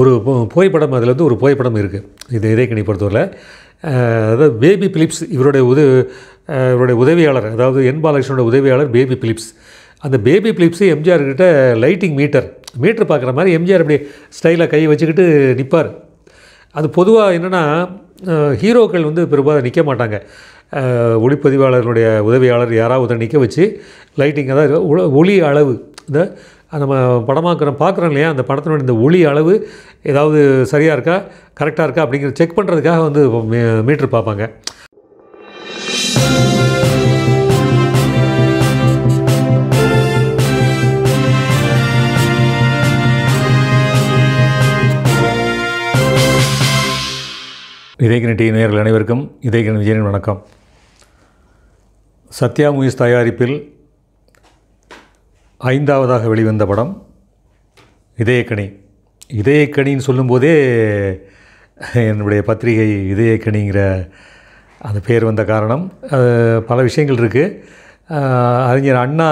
ஒரு புகைப்படம் அதில் வந்து ஒரு புகைப்படம் இருக்குது இது இறைக்கணி பொறுத்தவரை அதாவது பேபி பிலிப்ஸ் இவருடைய உத இவருடைய உதவியாளர் அதாவது என் பாலகிருஷ்ணோட உதவியாளர் பேபி பிலிப்ஸ் அந்த பேபி பிலிப்ஸு கிட்ட லைட்டிங் மீட்டர் மீட்டர் பார்க்குற மாதிரி எம்ஜிஆர் அப்படி ஸ்டைலாக கை வச்சுக்கிட்டு நிற்பார் அது பொதுவாக என்னென்னா ஹீரோக்கள் வந்து பெரும்பாலும் நிற்க மாட்டாங்க ஒளிப்பதிவாளர்களுடைய உதவியாளர் யாராவது நிற்க வச்சு லைட்டிங் அதாவது ஒளி அளவு இந்த நம்ம படமாக்குற பார்க்குறோம் இல்லையா அந்த படத்தினுடைய இந்த ஒளி அளவு ஏதாவது சரியாக இருக்கா கரெக்டாக இருக்கா அப்படிங்கிற செக் பண்ணுறதுக்காக வந்து மீட்ரு பார்ப்பாங்க இதயகிரணி டிவி நேர்கள் அனைவருக்கும் இதயகிரணி விஜயன் வணக்கம் சத்யா மூவிஸ் தயாரிப்பில் ஐந்தாவதாக வெளிவந்த படம் இதயக்கணி இதயக்கணின்னு சொல்லும்போதே என்னுடைய பத்திரிகை இதயக்கணிங்கிற அந்த பேர் வந்த காரணம் பல விஷயங்கள் இருக்குது அறிஞர் அண்ணா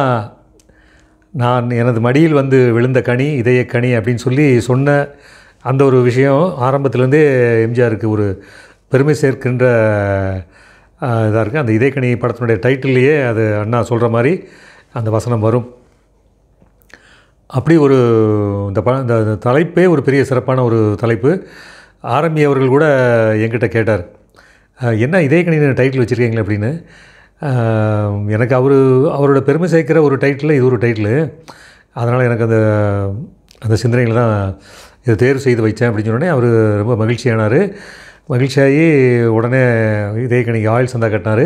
நான் எனது மடியில் வந்து விழுந்த கனி இதயக்கனி அப்படின்னு சொல்லி சொன்ன அந்த ஒரு விஷயம் ஆரம்பத்துலேருந்தே எம்ஜிஆருக்கு ஒரு பெருமை சேர்க்கின்ற இதாக இருக்குது அந்த இதயக்கணி படத்தினுடைய டைட்டில்லையே அது அண்ணா சொல்கிற மாதிரி அந்த வசனம் வரும் அப்படி ஒரு இந்த ப இந்த தலைப்பே ஒரு பெரிய சிறப்பான ஒரு தலைப்பு ஆரம்பி அவர்கள் கூட என்கிட்ட கேட்டார் என்ன இதே கணினி டைட்டில் வச்சுருக்கீங்களே அப்படின்னு எனக்கு அவர் அவரோட பெருமை சேர்க்கிற ஒரு டைட்டில் இது ஒரு டைட்டிலு அதனால் எனக்கு அந்த அந்த சிந்தனையில் தான் இதை தேர்வு செய்து வைத்தேன் அப்படின்னு சொன்னோடனே அவர் ரொம்ப மகிழ்ச்சியானார் மகிழ்ச்சியாகி உடனே இதே கணிக்கு ஆயில் சந்தா கட்டினார்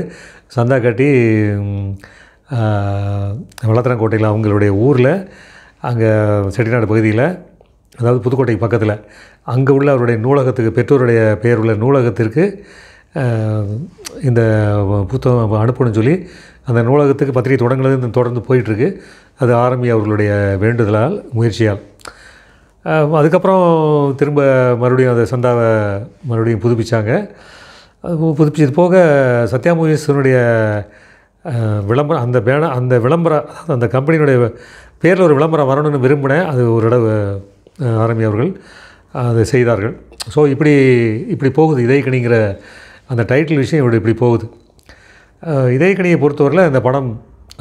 சந்தா கட்டி வளத்திரங்கோட்டையில் அவங்களுடைய ஊரில் அங்கே செட்டிநாடு பகுதியில் அதாவது புதுக்கோட்டைக்கு பக்கத்தில் அங்கே உள்ள அவருடைய நூலகத்துக்கு பெற்றோருடைய பெயர் உள்ள நூலகத்திற்கு இந்த புத்தகம் அனுப்பணும்னு சொல்லி அந்த நூலகத்துக்கு பத்திரிகை இந்த தொடர்ந்து போயிட்டுருக்கு அது ஆரம்பி அவர்களுடைய வேண்டுதலால் முயற்சியால் அதுக்கப்புறம் திரும்ப மறுபடியும் அந்த சந்தாவை மறுபடியும் புதுப்பித்தாங்க புதுப்பிச்சது போக சத்யாமூவீஸ்வனுடைய விளம்பரம் அந்த பேன அந்த விளம்பரம் அந்த கம்பெனியினுடைய பேரில் ஒரு விளம்பரம் வரணும்னு விரும்பினேன் அது ஒரு தடவை ஆரம்பி அவர்கள் அதை செய்தார்கள் ஸோ இப்படி இப்படி போகுது இதயக்கணிங்கிற அந்த டைட்டில் விஷயம் இப்படி இப்படி போகுது இதயக்கணியை பொறுத்தவரையில் அந்த படம்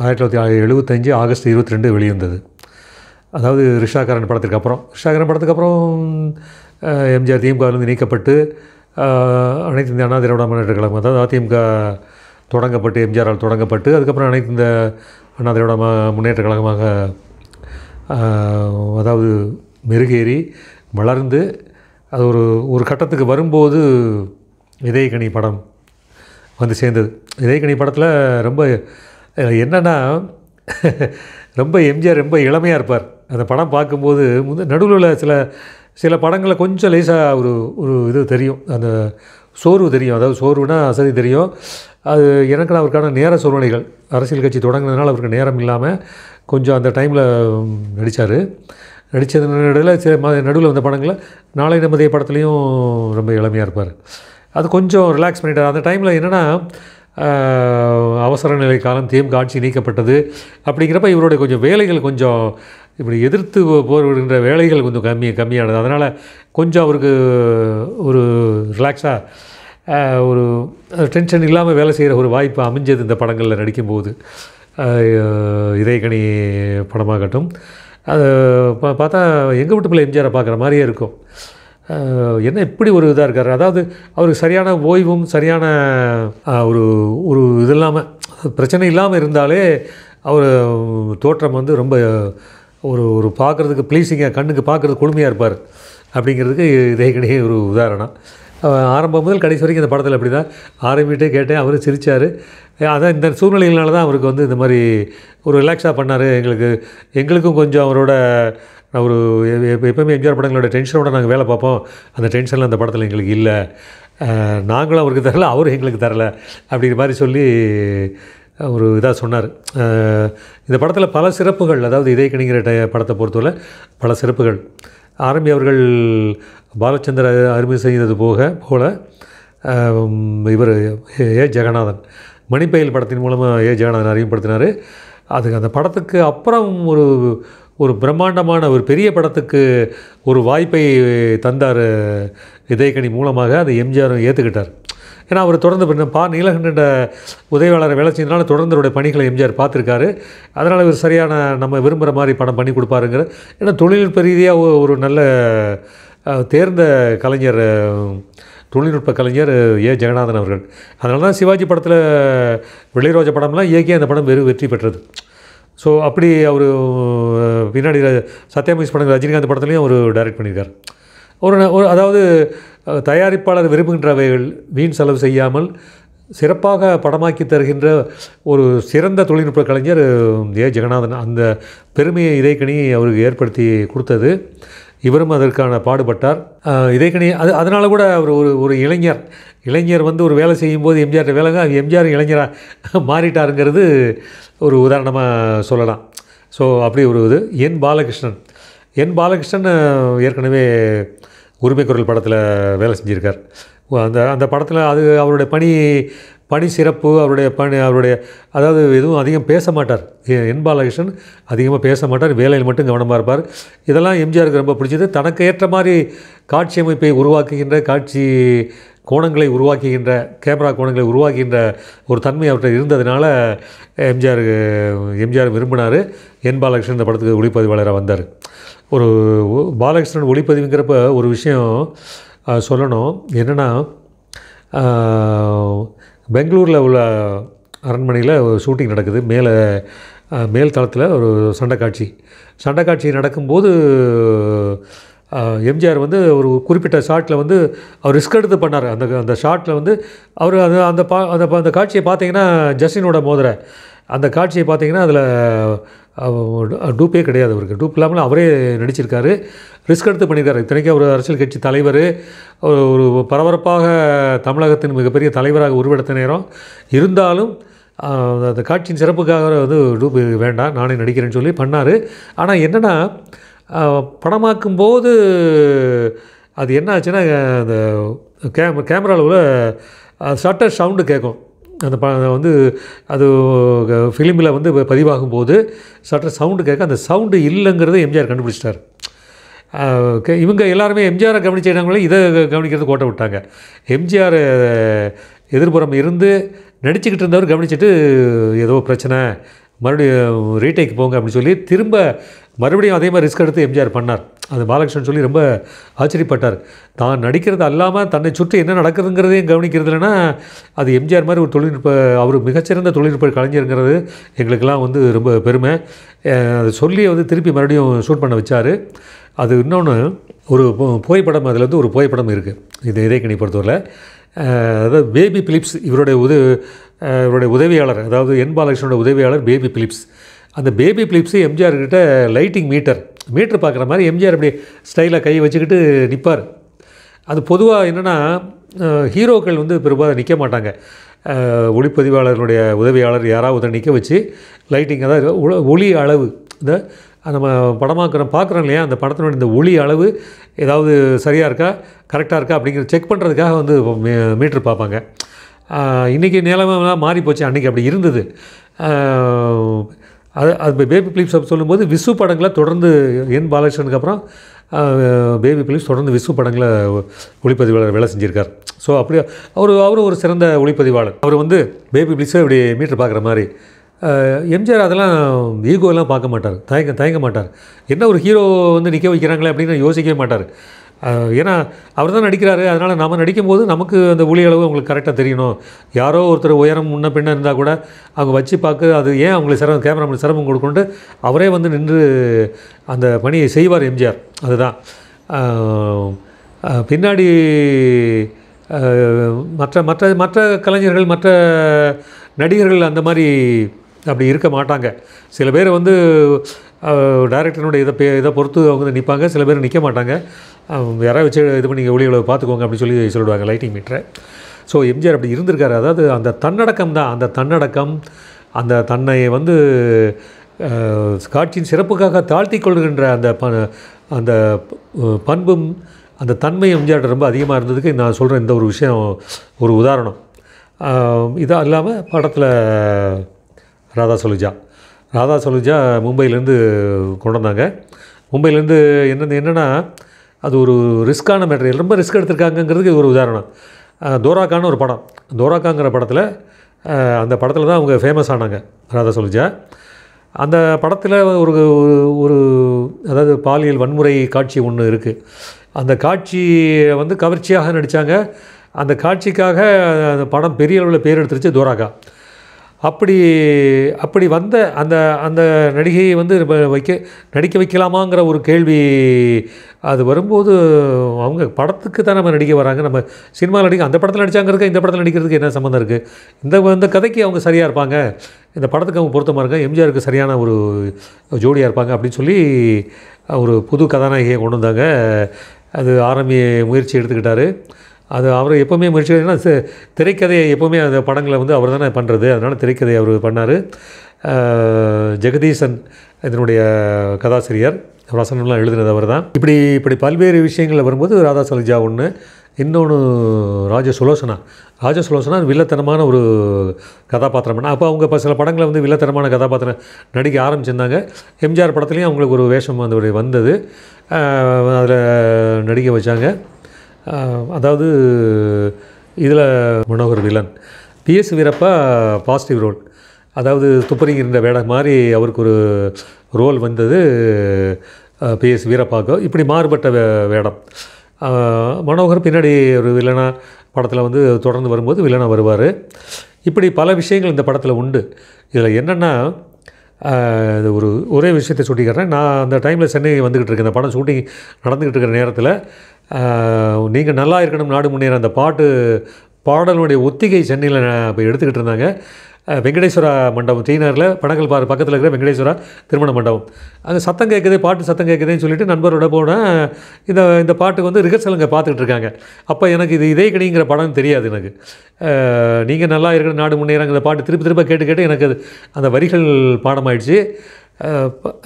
ஆயிரத்தி தொள்ளாயிரத்தி எழுபத்தஞ்சு ஆகஸ்ட் இருபத்தி ரெண்டு வெளியிருந்தது அதாவது ரிஷாகரன் படத்துக்கு அப்புறம் ரிஷாகரன் படத்துக்கு அப்புறம் எம்ஜிஆர் திமுகவிலிருந்து நீக்கப்பட்டு அனைத்து இந்திய அண்ணா திராவிட முன்னேற்ற கழகம் அதாவது அதிமுக தொடங்கப்பட்டு எம்ஜிஆரால் தொடங்கப்பட்டு அதுக்கப்புறம் அனைத்து இந்த அண்ணா திராவிட முன்னேற்ற கழகமாக அதாவது மெருகேறி வளர்ந்து அது ஒரு ஒரு கட்டத்துக்கு வரும்போது இதயக்கணி படம் வந்து சேர்ந்தது இதயக்கணி படத்தில் ரொம்ப என்னென்னா ரொம்ப எம்ஜிஆர் ரொம்ப இளமையாக இருப்பார் அந்த படம் பார்க்கும்போது முந்தைய நடுவில் சில சில படங்களை கொஞ்சம் லேசாக ஒரு ஒரு இது தெரியும் அந்த சோர்வு தெரியும் அதாவது சோர்வுனா அசதி தெரியும் அது எனக்கு அவருக்கான நேர சூழ்நிலைகள் அரசியல் கட்சி தொடங்கினதுனால அவருக்கு நேரம் இல்லாமல் கொஞ்சம் அந்த டைமில் நடித்தார் நடித்தது நடுவில் சில நடுவில் வந்த படங்களில் நாளை நமதே படத்துலேயும் ரொம்ப இளமையாக இருப்பார் அது கொஞ்சம் ரிலாக்ஸ் பண்ணிட்டார் அந்த டைமில் என்னென்னா அவசர நிலை காலம் தேம் காட்சி நீக்கப்பட்டது அப்படிங்கிறப்ப இவருடைய கொஞ்சம் வேலைகள் கொஞ்சம் இப்படி எதிர்த்து போர்விடுகின்ற வேலைகள் கொஞ்சம் கம்மி கம்மியானது அதனால் கொஞ்சம் அவருக்கு ஒரு ரிலாக்ஸாக ஒரு டென்ஷன் இல்லாமல் வேலை செய்கிற ஒரு வாய்ப்பு அமைஞ்சது இந்த படங்களில் நடிக்கும்போது கனி படமாகட்டும் அது பார்த்தா எங்கள் வீட்டு எம்ஜிஆரை பார்க்குற மாதிரியே இருக்கும் என்ன இப்படி ஒரு இதாக இருக்கார் அதாவது அவருக்கு சரியான ஓய்வும் சரியான ஒரு ஒரு இது இல்லாமல் பிரச்சனை இல்லாமல் இருந்தாலே அவர் தோற்றம் வந்து ரொம்ப ஒரு ஒரு பார்க்குறதுக்கு ப்ளீஸிங்காக கண்ணுக்கு பார்க்குறது கொடுமையாக இருப்பார் அப்படிங்கிறதுக்கு இதேகடையே ஒரு உதாரணம் ஆரம்பம் முதல் கடைசி வரைக்கும் இந்த படத்தில் அப்படி தான் ஆரம்பிட்டே கேட்டேன் அவரும் சிரித்தார் அதான் இந்த சூழ்நிலைகளால் தான் அவருக்கு வந்து இந்த மாதிரி ஒரு ரிலாக்ஸாக பண்ணார் எங்களுக்கு எங்களுக்கும் கொஞ்சம் அவரோட ஒரு எப்பவுமே எம்ஜிஆர் படங்களோட டென்ஷனோட நாங்கள் வேலை பார்ப்போம் அந்த டென்ஷனில் அந்த படத்தில் எங்களுக்கு இல்லை நாங்களும் அவருக்கு தரல அவரும் எங்களுக்கு தரலை அப்படிங்கிற மாதிரி சொல்லி ஒரு இதாக சொன்னார் இந்த படத்தில் பல சிறப்புகள் அதாவது இதே கணிங்கிற படத்தை பொறுத்தவரை பல சிறப்புகள் ஆரம்பி அவர்கள் பாலச்சந்திர அருமை செய்தது போக போல இவர் ஏ ஜெகநாதன் மணிப்பயில் படத்தின் மூலமாக ஏ ஜெகநாதன் அறிமுகப்படுத்தினார் அதுக்கு அந்த படத்துக்கு அப்புறம் ஒரு ஒரு பிரம்மாண்டமான ஒரு பெரிய படத்துக்கு ஒரு வாய்ப்பை தந்தார் இதயக்கணி மூலமாக அதை எம்ஜிஆர் ஏற்றுக்கிட்டார் ஏன்னா அவர் தொடர்ந்து பண்ணப்பா பா நீலகண்ட உதவியாளரை வேலை செய்யறதுனால தொடர்ந்து அவருடைய பணிகளை எம்ஜிஆர் பார்த்துருக்காரு அதனால் இவர் சரியான நம்ம விரும்புகிற மாதிரி படம் பண்ணி கொடுப்பாருங்கிற ஏன்னா தொழில்நுட்ப ரீதியாக ஒரு நல்ல தேர்ந்த கலைஞர் தொழில்நுட்ப கலைஞர் ஏ ஜெகநாதன் அவர்கள் அதனால தான் சிவாஜி படத்தில் வெளிரோஜ படம்லாம் இயக்கி அந்த படம் வெறும் வெற்றி பெற்றது ஸோ அப்படி அவர் பின்னாடி சத்யாமீஸ் படங்கள் ரஜினிகாந்த் படத்துலேயும் அவர் டைரக்ட் பண்ணியிருக்கார் ஒரு ஒரு அதாவது தயாரிப்பாளர் விரும்புகின்றவைகள் வீண் செலவு செய்யாமல் சிறப்பாக படமாக்கி தருகின்ற ஒரு சிறந்த தொழில்நுட்ப கலைஞர் ஏ ஜெகநாதன் அந்த பெருமையை இதைக்கணி அவருக்கு ஏற்படுத்தி கொடுத்தது இவரும் அதற்கான பாடுபட்டார் இதைக்கணி அது அதனால் கூட அவர் ஒரு ஒரு இளைஞர் இளைஞர் வந்து ஒரு வேலை செய்யும்போது எம்ஜிஆர் வேலைங்க எம்ஜிஆர் இளைஞராக மாறிட்டாருங்கிறது ஒரு உதாரணமாக சொல்லலாம் ஸோ அப்படி ஒரு இது என் பாலகிருஷ்ணன் என் பாலகிருஷ்ணன் ஏற்கனவே உரிமை குரல் படத்தில் வேலை செஞ்சுருக்கார் அந்த அந்த படத்தில் அது அவருடைய பணி பணி சிறப்பு அவருடைய பணி அவருடைய அதாவது எதுவும் அதிகம் பேச மாட்டார் என் பாலகிருஷ்ணன் அதிகமாக பேச மாட்டார் வேலையில் மட்டும் கவனமாக இருப்பார் இதெல்லாம் எம்ஜிஆருக்கு ரொம்ப பிடிச்சது தனக்கு ஏற்ற மாதிரி காட்சி அமைப்பை உருவாக்குகின்ற காட்சி கோணங்களை உருவாக்குகின்ற கேமரா கோணங்களை உருவாக்குகின்ற ஒரு தன்மை அவர்கிட்ட இருந்ததுனால எம்ஜிஆர் எம்ஜிஆர் விரும்பினார் என் பாலகிருஷ்ணன் இந்த படத்துக்கு ஒளிப்பதிவாளராக வந்தார் ஒரு பாலகிருஷ்ணன் ஒளிப்பதிவுங்கிறப்ப ஒரு விஷயம் சொல்லணும் என்னென்னா பெங்களூரில் உள்ள அரண்மனையில் ஷூட்டிங் நடக்குது மேலே மேல் தளத்தில் ஒரு சண்டை காட்சி சண்டை காட்சி நடக்கும்போது எம்ஜிஆர் வந்து ஒரு குறிப்பிட்ட ஷாட்டில் வந்து அவர் ரிஸ்க் எடுத்து பண்ணார் அந்த அந்த ஷாட்டில் வந்து அவர் அது அந்த பா அந்த அந்த காட்சியை பார்த்தீங்கன்னா ஜஸ்டினோட மோதிர அந்த காட்சியை பார்த்தீங்கன்னா அதில் டூப்பே கிடையாது அவருக்கு டூப் இல்லாமல் அவரே நடிச்சிருக்காரு ரிஸ்க் எடுத்து பண்ணியிருக்காரு இத்தனைக்கும் ஒரு அரசியல் கட்சி தலைவர் ஒரு பரபரப்பாக தமிழகத்தின் மிகப்பெரிய தலைவராக உருவெடுத்த நேரம் இருந்தாலும் அந்த காட்சியின் சிறப்புக்காக வந்து டூப் வேண்டாம் நானே நடிக்கிறேன்னு சொல்லி பண்ணார் ஆனால் என்னென்னா படமாக்கும் போது அது என்ன ஆச்சுன்னா அந்த கேம கேமராவில் ஷட்டர் சவுண்டு கேட்கும் அந்த ப வந்து அது ஃபிலிமில் வந்து பதிவாகும் போது சட்டர் சவுண்டு கேட்க அந்த சவுண்டு இல்லைங்கிறத எம்ஜிஆர் கண்டுபிடிச்சிட்டார் இவங்க எல்லாருமே எம்ஜிஆரை கவனிச்சிட்டாங்களே இதை கவனிக்கிறது கோட்டை விட்டாங்க எம்ஜிஆர் எதிர்புறம் இருந்து நடிச்சுக்கிட்டு இருந்தவர் கவனிச்சுட்டு ஏதோ பிரச்சனை மறுபடியும் ரீடேக் போங்க அப்படின்னு சொல்லி திரும்ப மறுபடியும் அதே மாதிரி ரிஸ்க் எடுத்து எம்ஜிஆர் பண்ணார் அது பாலகிருஷ்ணன் சொல்லி ரொம்ப ஆச்சரியப்பட்டார் தான் நடிக்கிறது அல்லாமல் தன்னை சுற்றி என்ன நடக்குதுங்கிறதையும் கவனிக்கிறது இல்லைன்னா அது எம்ஜிஆர் மாதிரி ஒரு தொழில்நுட்ப அவர் மிகச்சிறந்த தொழில்நுட்ப கலைஞருங்கிறது எங்களுக்கெல்லாம் வந்து ரொம்ப பெருமை அதை சொல்லி வந்து திருப்பி மறுபடியும் ஷூட் பண்ண வச்சார் அது இன்னொன்று ஒரு புகைப்படம் அதில் வந்து ஒரு புகைப்படம் இருக்குது இந்த இதயக்கணி பொறுத்தவரை அதாவது பேபி பிலிப்ஸ் இவருடைய உது இவருடைய உதவியாளர் அதாவது என் பாலகிருஷ்ணனோட உதவியாளர் பேபி பிலிப்ஸ் அந்த பேபி பிலிப்ஸு கிட்ட லைட்டிங் மீட்டர் மீட்ரு பார்க்குற மாதிரி எம்ஜிஆர் அப்படி ஸ்டைலாக கை வச்சுக்கிட்டு நிற்பார் அது பொதுவாக என்னென்னா ஹீரோக்கள் வந்து பெரும்பாலும் நிற்க மாட்டாங்க ஒளிப்பதிவாளர்களுடைய உதவியாளர் யாராவது நிற்க வச்சு லைட்டிங் அதாவது ஒளி அளவு இந்த நம்ம படமாக்கிறோம் பார்க்குறோம் இல்லையா அந்த படத்தினுடைய இந்த ஒளி அளவு ஏதாவது சரியாக இருக்கா கரெக்டாக இருக்கா அப்படிங்கிற செக் பண்ணுறதுக்காக வந்து மீட்ரு பார்ப்பாங்க இன்றைக்கி நிலமெல்லாம் மாறி போச்சு அன்றைக்கி அப்படி இருந்தது அது அது பேபி பிலிப்ஸ் சொல்லும்போது விசு படங்களை தொடர்ந்து என் பாலகிருஷ்ணனுக்கு அப்புறம் பேபி பிலிப்ஸ் தொடர்ந்து விசு படங்களை ஒளிப்பதிவாளர் வேலை செஞ்சுருக்கார் ஸோ அப்படி அவர் அவரும் ஒரு சிறந்த ஒளிப்பதிவாளர் அவர் வந்து பேபி பிலிப்ஸை இப்படி மீட்டர் பார்க்குற மாதிரி எம்ஜிஆர் அதெல்லாம் ஈகோலாம் பார்க்க மாட்டார் தயங்க தயங்க மாட்டார் என்ன ஒரு ஹீரோ வந்து நிற்க வைக்கிறாங்களே அப்படின்னு யோசிக்கவே மாட்டார் ஏன்னா அவர் தான் நடிக்கிறாரு அதனால் நம்ம நடிக்கும்போது நமக்கு அந்த ஒளி அளவு அவங்களுக்கு கரெக்டாக தெரியணும் யாரோ ஒருத்தர் உயரம் முன்ன பின்ன இருந்தால் கூட அவங்க வச்சு பார்க்க அது ஏன் அவங்களுக்கு சிரமம் கேமராமேன் சிரமம் கொடுக்கொண்டு அவரே வந்து நின்று அந்த பணியை செய்வார் எம்ஜிஆர் அதுதான் பின்னாடி மற்ற மற்ற மற்ற கலைஞர்கள் மற்ற நடிகர்கள் அந்த மாதிரி அப்படி இருக்க மாட்டாங்க சில பேர் வந்து டேரக்டரினுடைய இதை பே இதை பொறுத்து அவங்க நிற்பாங்க சில பேர் நிற்க மாட்டாங்க யாராவது வச்சு இது பண்ணி நீங்கள் ஒளிகளை பார்த்துக்கோங்க அப்படின்னு சொல்லி சொல்லிடுவாங்க லைட்டிங் மீட்டரை ஸோ எம்ஜிஆர் அப்படி இருந்திருக்காரு அதாவது அந்த தன்னடக்கம் தான் அந்த தன்னடக்கம் அந்த தன்னை வந்து காட்சியின் சிறப்புக்காக தாழ்த்தி கொள்கின்ற அந்த ப அந்த பண்பும் அந்த தன்மை எம்ஜிஆர் ரொம்ப அதிகமாக இருந்ததுக்கு நான் சொல்கிற இந்த ஒரு விஷயம் ஒரு உதாரணம் இதாக இல்லாமல் படத்தில் ராதா சொல்லுஜா ராதா சலுஜா மும்பையிலேருந்து கொண்டு வந்தாங்க மும்பையிலேருந்து என்னென்ன என்னென்னா அது ஒரு ரிஸ்க்கான மெட்டீரியல் ரொம்ப ரிஸ்க் எடுத்திருக்காங்கங்கிறதுக்கு ஒரு உதாரணம் தோராக்கான்னு ஒரு படம் தோராக்காங்கிற படத்தில் அந்த படத்தில் தான் அவங்க ஃபேமஸ் ஆனாங்க ராதா சலுஜா அந்த படத்தில் ஒரு ஒரு அதாவது பாலியல் வன்முறை காட்சி ஒன்று இருக்குது அந்த காட்சி வந்து கவர்ச்சியாக நடித்தாங்க அந்த காட்சிக்காக அந்த படம் பெரிய அளவில் பேர் எடுத்துருச்சு தோராக்கா அப்படி அப்படி வந்த அந்த அந்த நடிகையை வந்து வைக்க நடிக்க வைக்கலாமாங்கிற ஒரு கேள்வி அது வரும்போது அவங்க படத்துக்கு தான் நம்ம நடிக்க வராங்க நம்ம சினிமாவில் நடிக்க அந்த படத்தில் நடித்தாங்கிறதுக்கு இந்த படத்தில் நடிக்கிறதுக்கு என்ன சம்மந்தம் இருக்குது இந்த இந்த கதைக்கு அவங்க சரியாக இருப்பாங்க இந்த படத்துக்கு அவங்க பொருத்தமாக இருக்க எம்ஜிஆருக்கு சரியான ஒரு ஜோடியாக இருப்பாங்க அப்படின்னு சொல்லி ஒரு புது கதாநாயகியை கொண்டு வந்தாங்க அது ஆரம்பிய முயற்சி எடுத்துக்கிட்டாரு அது அவர் எப்போவுமே முயற்சி ஏன்னா திரைக்கதையை எப்போவுமே அந்த படங்களை வந்து அவர் தானே பண்ணுறது அதனால் திரைக்கதையை அவர் பண்ணார் ஜெகதீசன் இதனுடைய கதாசிரியர் வசனம்லாம் எழுதினது அவர் தான் இப்படி இப்படி பல்வேறு விஷயங்களில் வரும்போது ராதா சலிஜா ஒன்று இன்னொன்று ராஜ சுலோசனா ராஜ சுலோசனா வில்லத்தனமான ஒரு கதாபாத்திரம் அப்போ அவங்க இப்போ சில படங்களை வந்து வில்லத்தனமான கதாபாத்திரம் நடிக்க ஆரம்பிச்சிருந்தாங்க எம்ஜிஆர் படத்துலேயும் அவங்களுக்கு ஒரு வேஷம் வந்து வந்தது அதில் நடிக்க வச்சாங்க அதாவது இதில் Manohar villain PS Veerappa positive role அதாவது துப்பறிங்கிற வேடம் மாதிரி அவருக்கு ஒரு ரோல் வந்தது பிஎஸ் வீரப்பாக்கோ இப்படி மாறுபட்ட வே வேடம் மனோகர் பின்னாடி ஒரு வில்லனா படத்தில் வந்து தொடர்ந்து வரும்போது வில்லனாக வருவார் இப்படி பல விஷயங்கள் இந்த படத்தில் உண்டு இதில் என்னென்னா இது ஒரு ஒரே விஷயத்தை சுட்டிக்கிறேன் நான் அந்த டைமில் சென்னை வந்துக்கிட்டு இருக்கேன் இந்த படம் ஷூட்டிங் நடந்துக்கிட்டு இருக்கிற நேரத்தில் நீங்கள் நல்லா இருக்கணும் நாடு முன்னேற அந்த பாட்டு பாடலுடைய ஒத்திகை சென்னையில் இப்போ எடுத்துக்கிட்டு இருந்தாங்க வெங்கடேஸ்வரா மண்டபம் சீனாரில் படங்கள் பாரு பக்கத்தில் இருக்கிற வெங்கடேஸ்வரா திருமண மண்டபம் அங்கே சத்தம் கேட்குது பாட்டு சத்தம் கேட்குதுன்னு சொல்லிட்டு நண்பரோட போனால் இந்த இந்த பாட்டுக்கு வந்து ரிகர்சல் அங்கே பார்த்துக்கிட்டு இருக்காங்க அப்போ எனக்கு இது இதே கிடைங்கிற படம் தெரியாது எனக்கு நீங்கள் நல்லா இருக்கிற நாடு முன்னேறாங்க பாட்டு திருப்பி திரும்ப கேட்டு கேட்டு எனக்கு அது அந்த வரிகள் பாடமாயிடுச்சு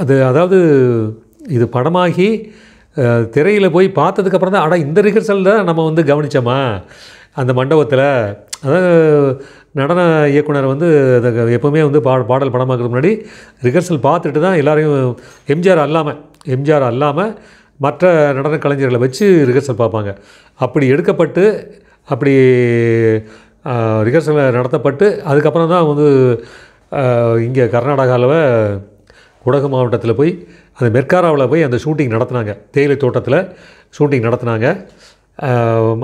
அது அதாவது இது படமாகி திரையில் போய் பார்த்ததுக்கப்புறம் தான் ஆனால் இந்த ரிஹர்சல் தான் நம்ம வந்து கவனித்தோமா அந்த மண்டபத்தில் அதாவது நடன இயக்குனர் வந்து அதை எப்போவுமே வந்து பா பாடல் படமாக்கிறதுக்கு முன்னாடி ரிஹர்சல் பார்த்துட்டு தான் எல்லோரையும் எம்ஜிஆர் அல்லாமல் எம்ஜிஆர் அல்லாமல் மற்ற நடன கலைஞர்களை வச்சு ரிஹர்சல் பார்ப்பாங்க அப்படி எடுக்கப்பட்டு அப்படி ரிஹர்சலை நடத்தப்பட்டு அதுக்கப்புறம் தான் வந்து இங்கே கர்நாடகாவில் குடகு மாவட்டத்தில் போய் அந்த மெர்காராவில் போய் அந்த ஷூட்டிங் நடத்தினாங்க தேயிலை தோட்டத்தில் ஷூட்டிங் நடத்தினாங்க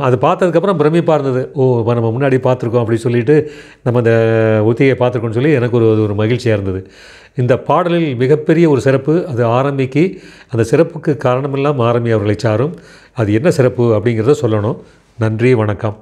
அது பார்த்ததுக்கப்புறம் பிரமிப்பாக இருந்தது ஓ இப்போ நம்ம முன்னாடி பார்த்துருக்கோம் அப்படின்னு சொல்லிட்டு நம்ம அந்த ஒத்திகையை பார்த்துருக்கோம்னு சொல்லி எனக்கு ஒரு ஒரு மகிழ்ச்சியாக இருந்தது இந்த பாடலில் மிகப்பெரிய ஒரு சிறப்பு அது ஆரம்பிக்கு அந்த சிறப்புக்கு காரணமெல்லாம் ஆரம்பி அவர்களை சாரும் அது என்ன சிறப்பு அப்படிங்கிறத சொல்லணும் நன்றி வணக்கம்